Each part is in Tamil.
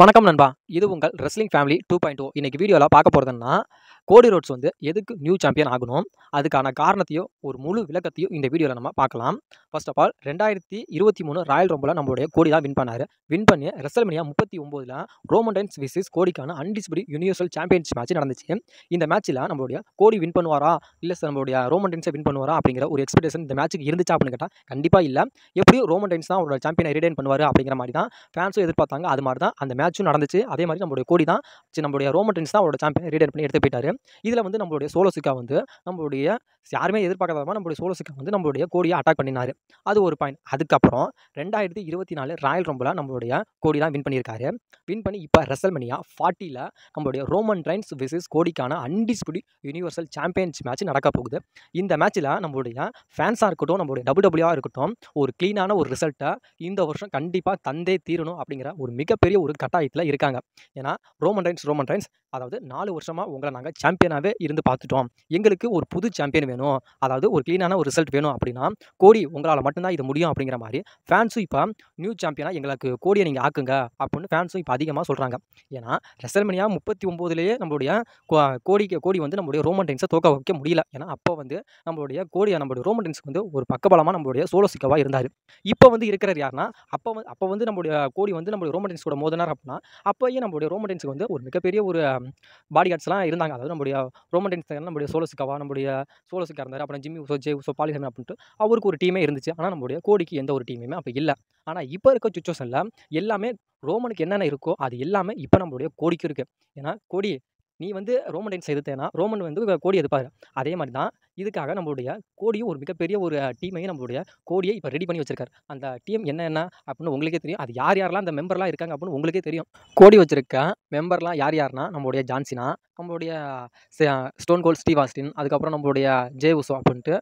வணக்கம் நண்பா இது உங்கள் wrestling family two point two இன்னைக்கு வீடியோவில் பார்க்க போகிறதுன்னா கோடி ரோட்ஸ் வந்து எதுக்கு நியூ சாம்பியன் ஆகணும் அதுக்கான காரணத்தையும் ஒரு முழு விளக்கத்தையும் இந்த வீடியோவில் நம்ம பார்க்கலாம் ஃபர்ஸ்ட் ஆஃப் ஆல் ரெண்டாயிரத்தி இருபத்தி மூணு ராயல் ரொம்பில் நம்மளுடைய கோடி தான் வின் பண்ணார் வின் பண்ணி ரெசல்மனியா முப்பத்தி ஒம்போதில் ரோமண்டன்ஸ் விசிஸ் கோடிக்கான அன்டிஸ்பிடி யூனிவர்சல் சாம்பியன்ஷிப் மேட்ச் நடந்துச்சு இந்த மேட்ச்சில் நம்மளுடைய கோடி வின் பண்ணுவாரா இல்லை சார் நம்மளுடைய ரோமண்டன்ஸை வின் பண்ணுவாரா அப்படிங்கிற ஒரு எக்ஸ்பெக்டேஷன் இந்த மேட்ச்சுக்கு இருந்துச்சா அப்படின்னு கேட்டால் கண்டிப்பாக இல்லை எப்படியும் ரோமண்டன்ஸ் தான் அவரோட சாம்பியனை ரிடைன் பண்ணுவார் அப்படிங்கிற மாதிரி தான் ஃபேன்ஸும் எதிர்பார்த்தாங்க அது மாதிரி தான் அந்த மேட்சும் நடந்துச்சு அதே மாதிரி நம்மளுடைய கோடி தான் நம்மளுடைய ரோமண்டன்ஸ் தான் அவரோட சாம்பியன் ரிடைன் பண்ணி எடுத்து போயிட்டார் இதில் வந்து நம்மளுடைய சோலோசிக்கா வந்து நம்மளுடைய யாருமே எதிர்பார்க்காத விதமாக நம்மளுடைய சோலோசிக்கா வந்து நம்மளுடைய கோடியை அட்டாக் பண்ணினார் அது ஒரு பாயிண்ட் அதுக்கப்புறம் ரெண்டாயிரத்தி இருபத்தி நாலு ராயல் ரொம்பலாக நம்மளுடைய கோடி தான் வின் பண்ணியிருக்காரு வின் பண்ணி இப்போ ரெசல் பண்ணியா ஃபார்ட்டியில் நம்மளுடைய ரோமன் ரைன்ஸ் விசஸ் கோடிக்கான அன்டிஸ்புடி யூனிவர்சல் சாம்பியன்ஸ் மேட்ச் நடக்க போகுது இந்த மேட்ச்சில் நம்மளுடைய ஃபேன்ஸாக இருக்கட்டும் நம்மளுடைய டபுள் டபுள்யூஆ e இருக்கட்டும் ஒரு க்ளீனான ஒரு ரிசல்ட்டை இந்த வருஷம் கண்டிப்பாக தந்தே தீரணும் அப்படிங்கிற ஒரு மிகப்பெரிய ஒரு கட்டாயத்தில் இருக்காங்க ஏன்னா ரோமன் ரைன்ஸ் ரோமன் ரைன்ஸ் அதாவது நாலு வருஷமாக உங்களை நாங்கள் சாம்பியனாகவே இருந்து பார்த்துட்டோம் எங்களுக்கு ஒரு புது சாம்பியன் வேணும் அதாவது ஒரு க்ளீனான ஒரு ரிசல்ட் வேணும் அப்படின்னா கோடி உங்களால் மட்டும்தான் இது முடியும் அப்படிங்கிற மாதிரி ஃபேன்ஸும் இப்போ நியூ சாம்பியனாக எங்களுக்கு கோடியை நீங்கள் ஆக்குங்க அப்படின்னு ஃபேன்ஸும் இப்போ அதிகமாக சொல்கிறாங்க ஏன்னா ரெசல்மனியா முப்பத்தி ஒம்போதுலேயே நம்மளுடைய கோடிக்கு கோடி வந்து நம்மளுடைய ரோமன் டென்ஸை தோக்க வைக்க முடியல ஏன்னா அப்போ வந்து நம்மளுடைய கோடியை நம்மளுடைய ரோமன் டென்ஸ்க்கு வந்து ஒரு பக்கபலமாக நம்மளுடைய சோலோ சிக்கவாக இருந்தார் இப்போ வந்து இருக்கிறார் யாருன்னா அப்போ வந்து அப்போ வந்து நம்மளுடைய கோடி வந்து நம்மளுடைய ரோமன் டென்ஸ்கூட மோதினார் அப்படின்னா அப்போயே நம்மளுடைய ரோமன் டென்ஸுக்கு வந்து ஒரு மிகப்பெரிய ஒரு பாடி um, கார்ட்ஸ்லாம் இருந்தாங்க அதாவது நம்முடைய ரோமண்டன்ஸ் டென்ஸ் நம்முடைய சோலசுக்காவா நம்முடைய சோலஸுக்காக இருந்தார் அப்புறம் ஜிம்மி உசோ ஜே உசோ பாலிகன் அப்படின்ட்டு அவருக்கு ஒரு டீமே இருந்துச்சு ஆனால் நம்முடைய கோடிக்கு எந்த ஒரு டீமுமே அப்போ இல்லை ஆனால் இப்போ இருக்க சுச்சுவேஷனில் எல்லாமே ரோமனுக்கு என்னென்ன இருக்கோ அது எல்லாமே இப்போ நம்மளுடைய கோடிக்கு இருக்குது ஏன்னா கோடி நீ வந்து ரோமன் டைன்ஸ் எதிர்த்தேன்னா ரோமன் வந்து கோடி எதிர்ப்பாரு அதே மாதிரி தான் இதுக்காக நம்மளுடைய கோடியும் ஒரு மிகப்பெரிய ஒரு டீமையும் நம்மளுடைய கோடியை இப்போ ரெடி பண்ணி வச்சிருக்காரு அந்த டீம் என்னென்ன அப்படின்னு உங்களுக்கே தெரியும் அது யார் யாரெல்லாம் அந்த மெம்பர்லாம் இருக்காங்க அப்படின்னு உங்களுக்கே தெரியும் கோடி வச்சிருக்க மெம்பர்லாம் யார் யாருன்னா நம்மளுடைய ஜான்சினா நம்மளுடைய ஸ்டோன் கோல்ட் ஸ்டீவ் ஆஸ்டின் அதுக்கப்புறம் நம்மளுடைய ஜே உசோ அப்படின்ட்டு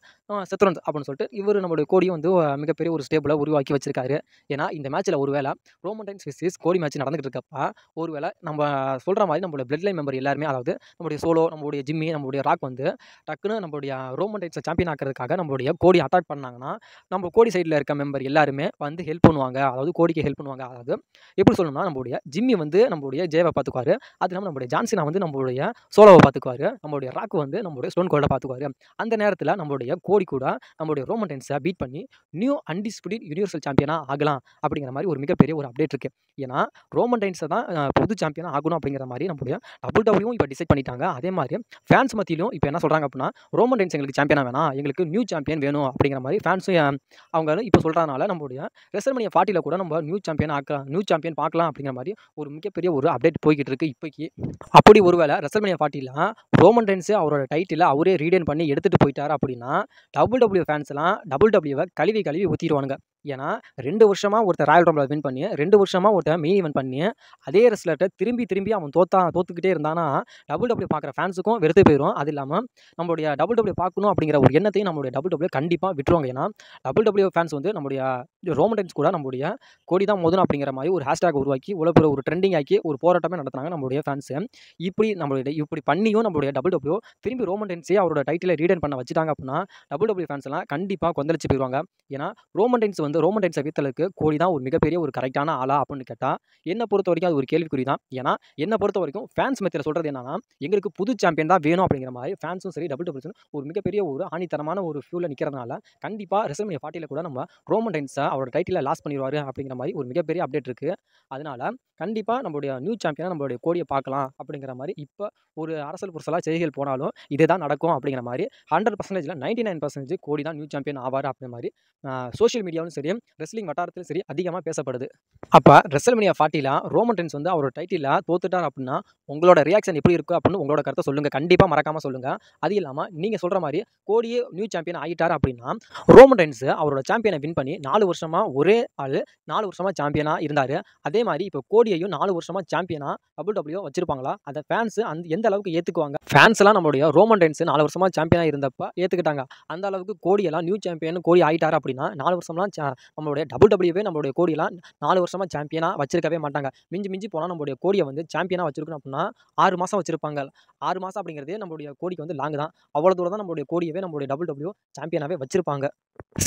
சத்ரன் அப்படின்னு சொல்லிட்டு இவர் நம்மளுடைய கோடியும் வந்து மிகப்பெரிய ஒரு ஸ்டேபிளை உருவாக்கி வச்சிருக்காரு ஏன்னா இந்த மேட்ச்சில் ஒருவேளை ரோமன் டைம்ஸ் விசிஸ் கோடி மேட்ச் நடந்துகிட்டு ஒரு ஒருவேளை நம்ம சொல்கிற மாதிரி நம்மளுடைய பிளட் லைன் மெம்பர் எல்லாருமே அதாவது நம்மளுடைய சோலோ நம்மளுடைய ஜிம்மி நம்மளுடைய ராக் வந்து டக்குன்னு நம்மளுடைய ரோமன் ரைட்ஸை சாம்பியன் ஆக்கிறதுக்காக நம்மளுடைய கோடி அட்டாக் பண்ணாங்கன்னா நம்ம கோடி சைடில் இருக்க மெம்பர் எல்லாருமே வந்து ஹெல்ப் பண்ணுவாங்க அதாவது கோடிக்கு ஹெல்ப் பண்ணுவாங்க அதாவது எப்படி சொல்லணும்னா நம்மளுடைய ஜிம்மி வந்து நம்மளுடைய ஜேவை பார்த்துக்குவாரு அது இல்லாமல் நம்மளுடைய ஜான்சினா வந்து நம்மளுடைய சோலோவை பார்த்துக்குவாரு நம்மளுடைய ராக் வந்து நம்மளுடைய ஸ்டோன் கோல்டை பார்த்துக்குவாரு அந்த நேரத்தில் நம்மளுடைய கோடி கூட நம்மளுடைய ரோமன் ரைட்ஸை பீட் பண்ணி நியூ அன்டிஸ்பியூட் யூனிவர்சல் சாம்பியனாக ஆகலாம் அப்படிங்கிற மாதிரி ஒரு மிகப்பெரிய ஒரு அப்டேட் இருக்குது ஏன்னா ரோமன் டைன்ஸை தான் பொது சாம்பியனாக ஆகணும் அப்படிங்கிற மாதிரி நம்மளுடைய டபுள் டபுள்யூ இப்போ டிசைட் பண்ணிட்டாங்க அதே மாதிரி ஃபேன்ஸ் மத்தியிலும் இப்போ என்ன சொல்கிறாங்க அப்படின்னா ரோமன் சாம்பியன்ஸ் எங்களுக்கு சாம்பியனாக வேணாம் எங்களுக்கு நியூ சாம்பியன் வேணும் அப்படிங்கிற மாதிரி ஃபேன்ஸும் அவங்க இப்போ சொல்கிறதுனால நம்மளுடைய ரெசல்மனியா ஃபார்ட்டியில் கூட நம்ம நியூ சாம்பியன் ஆக்கலாம் நியூ சாம்பியன் பார்க்கலாம் அப்படிங்கிற மாதிரி ஒரு மிகப்பெரிய ஒரு அப்டேட் போய்கிட்டு இருக்குது இப்போக்கி அப்படி ஒருவேளை ரெசல்மனியா ஃபார்ட்டியில் ரோமன் ரென்ஸு அவரோட டைட்டில் அவரே ரீடைன் பண்ணி எடுத்துகிட்டு போயிட்டார் அப்படின்னா டபுள் டபுள்யூ ஃபேன்ஸ்லாம் டபுள் டபுள்யூவை கழுவி கழுவி ஊற்றிடுவானுங்க ஏன்னா ரெண்டு வருஷமாக ஒருத்தர் ராயல் ரம்பில் வின் பண்ணி ரெண்டு வருஷமாக ஒருத்தர் மெயின் இவன் பண்ணி அதே ரெஸ்லர்கிட்ட திரும்பி திரும்பி அவன் தோத்தா தோத்துக்கிட்டே இருந்தானா டபுள் டபுள் e பார்க்குற ஃபேன்ஸுக்கும் வெறுத்து போயிடும் அது இல்லாமல் நம்மளுடைய டபுள் டபுள் e பார்க்கணும் அப்படிங்கிற ஒரு எண்ணத்தையும் நம்மளுடைய டபுள் டபுள் e கண்டிப்பாக விட்டுருவாங்க ஏன்னா டபுள் டபிள்யூ ஃபேன்ஸ் வந்து நம்மளுடைய ரோமன் டைம்ஸ் கூட நம்மளுடைய கோடி தான் மோதணும் அப்படிங்கிற மாதிரி ஒரு ஹேஷ்டேக் உருவாக்கி உலகப்புற ஒரு ட்ரெண்டிங் ஆக்கி ஒரு போராட்டமே நடத்தினாங்க நம்மளுடைய ஃபேன்ஸு இப்படி நம்மளுடைய இப்படி பண்ணியும் நம்மளுடைய டபுள் டபுள்யூ திரும்பி ரோமன் டைன்ஸே அவரோட டைட்டிலை ரீடன் பண்ண வச்சுட்டாங்க அப்படின்னா டபுள் ஃபேன்ஸ் ஃபேன்ஸ்லாம் கண்டிப்பாக கொந்தளிச்சு போயிடுவாங்க ஏன்னா ரோமன் டைன்ஸ் வந்து இந்த ரோமன் டைம்ஸ் வீத்தலுக்கு கோலி தான் ஒரு மிகப்பெரிய ஒரு கரெக்டான ஆளா அப்படின்னு கேட்டால் என்னை பொறுத்த வரைக்கும் அது ஒரு கேள்விக்குறி தான் ஏன்னா என்னை பொறுத்த வரைக்கும் ஃபேன்ஸ் மத்தியில் சொல்கிறது என்னன்னா எங்களுக்கு புது சாம்பியன் தான் வேணும் அப்படிங்கிற மாதிரி ஃபேன்ஸும் சரி டபுள் டபுள் ஒரு மிகப்பெரிய ஒரு ஆணித்தரமான ஒரு ஃபியூவில் நிற்கிறதுனால கண்டிப்பாக ரெசல்மினியா பார்ட்டியில் கூட நம்ம ரோமன் டைம்ஸை அவரோட டைட்டிலில் லாஸ் பண்ணிடுவார் அப்படிங்கிற மாதிரி ஒரு மிகப்பெரிய அப்டேட் இருக்குது அதனால் கண்டிப்பாக நம்மளுடைய நியூ சாம்பியனாக நம்மளுடைய கோடியை பார்க்கலாம் அப்படிங்கிற மாதிரி இப்போ ஒரு அரசல் புரிசலாக செய்திகள் போனாலும் இதுதான் நடக்கும் அப்படிங்கிற மாதிரி ஹண்ட்ரட் பர்சன்டேஜில் நைன்டி நைன் பர்சன்டேஜ் கோடி தான் நியூ சாம்பியன் ஆவார் அப்படிங்கிற மாதிரி சோஷியல் மீடியாவும் சரி சரி ரெஸ்லிங் வட்டாரத்திலும் சரி அதிகமாக பேசப்படுது அப்போ ரெஸ்லமினியா ஃபார்ட்டியில் ரோமன் ரென்ஸ் வந்து அவரோட டைட்டிலாக தோத்துட்டார் அப்படின்னா உங்களோட ரியாக்ஷன் எப்படி இருக்கும் அப்படின்னு உங்களோட கருத்தை சொல்லுங்கள் கண்டிப்பாக மறக்காமல் சொல்லுங்கள் அது இல்லாமல் நீங்கள் சொல்கிற மாதிரி கோடியே நியூ சாம்பியன் ஆகிட்டார் அப்படின்னா ரோமன் ரென்ஸ் அவரோட சாம்பியனை வின் பண்ணி நாலு வருஷமாக ஒரே ஆள் நாலு வருஷமாக சாம்பியனாக இருந்தார் அதே மாதிரி இப்போ கோடியையும் நாலு வருஷமாக சாம்பியனாக டபுள் டபுள்யூ வச்சிருப்பாங்களா அதை ஃபேன்ஸ் அந்த எந்த அளவுக்கு ஏற்றுக்குவாங்க ஃபேன்ஸ்லாம் நம்மளுடைய ரோமன் ரென்ஸ் நாலு வருஷமாக சாம்பியனாக இருந்தப்போ ஏற்றுக்கிட்டாங்க அந்த அளவுக்கு கோடியெல்லாம் நியூ சாம்பியன் கோடி ஆகிட்டார் அப்படின்னா நாலு வருஷம்லாம் நம்மளுடைய டபுள் டபுள்யூவே நம்மளுடைய கோடியெல்லாம் நாலு வருஷமாக சாம்பியனாக வச்சிருக்கவே மாட்டாங்க மிஞ்சி மிஞ்சி போனால் நம்மளுடைய கோடியை வந்து சாம்பியனாக வச்சிருக்கணும் அப்படின்னா ஆறு மாதம் வச்சிருப்பாங்க ஆறு மாதம் அப்படிங்கிறதே நம்மளுடைய கோடிக்கு வந்து லாங் தான் அவ்வளோ தூரம் தான் நம்மளுடைய கோடியவே நம்மளுடைய டபுள் டபிள்யூ சாம்பியனாகவே வச்சிருப்பாங்க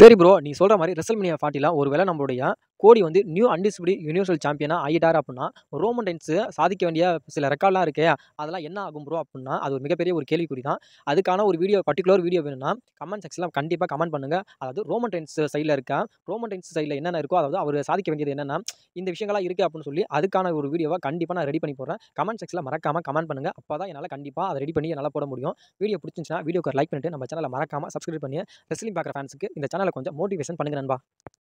சரி ப்ரோ நீ சொல்கிற மாதிரி ரெசல்மினியா ஃபார்ட்டியில் ஒருவேளை நம்மளுடைய கோடி வந்து நியூ அன்டிஸ்பிடி யூனிவர்சல் சாம்பியனாக ஆகிட்டார் அப்படின்னா ரோமன் டைன்ஸு சாதிக்க வேண்டிய சில ரெக்கார்ட்லாம் இருக்கே அதெல்லாம் என்ன ஆகும் ப்ரோ அப்படின்னா அது ஒரு மிகப்பெரிய ஒரு கேள்விக்குறி தான் அதுக்கான ஒரு வீடியோ பர்டிகுலர் வீடியோ வேணும்னா கமெண்ட் செக்ஷனில் கண்டிப்பாக கமெண்ட் பண்ணுங்கள் அதாவது ரோமன் டைன்ஸ் சைடில் இருக்கா ரோமன் டைன்ஸ் சைடில் என்னென்ன இருக்கோ அதாவது அவர் சாதிக்க வேண்டியது என்னென்னா இந்த விஷயங்களாக இருக்குது அப்படின்னு சொல்லி அதுக்கான ஒரு வீடியோவை கண்டிப்பாக நான் ரெடி பண்ணி போடுறேன் கமெண்ட் செக்ஷனில் மறக்காமல் கமெண்ட் பண்ணுங்கள் அப்போ தான் என்னால் கண்டிப்பாக அதை ரெடி பண்ணி என்னால் போட முடியும் வீடியோ பிடிச்சிருந்துச்சுன்னா வீடியோக்கு லைக் பண்ணிட்டு நம்ம சேனலை மறக்காமல் சப்ஸ்கிரைப் பண்ணி ரெஸ்லிங் பார்க்குற ஃபேன்ஸுக்கு இந்த சேனலை கொஞ்சம் மோட்டிவேஷன் பண்ணுங்க நண்பா